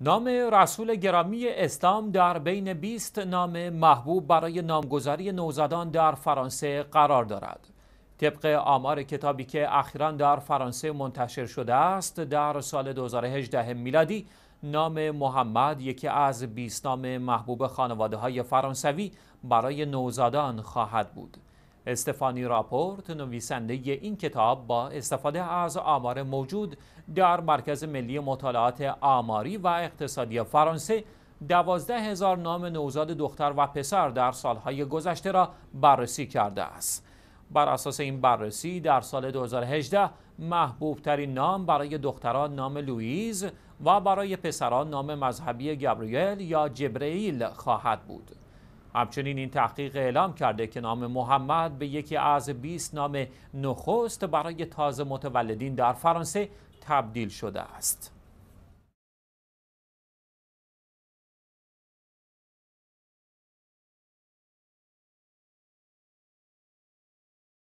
نام رسول گرامی اسلام در بین 20 نام محبوب برای نامگذاری نوزادان در فرانسه قرار دارد. طبق آمار کتابی که اخیرا در فرانسه منتشر شده است در سال 2018 میلادی نام محمد یکی از 20 نام محبوب خانواده های فرانسوی برای نوزادان خواهد بود. استفانی راپورت نویسنده این کتاب با استفاده از آمار موجود در مرکز ملی مطالعات آماری و اقتصادی فرانسه دوازده هزار نام نوزاد دختر و پسر در سالهای گذشته را بررسی کرده است. بر اساس این بررسی در سال 2018 محبوب نام برای دختران نام لوئیز و برای پسران نام مذهبی گبریل یا جبرئیل خواهد بود. همچنین این تحقیق اعلام کرده که نام محمد به یکی از 20 نام نخست برای تازه متولدین در فرانسه تبدیل شده است.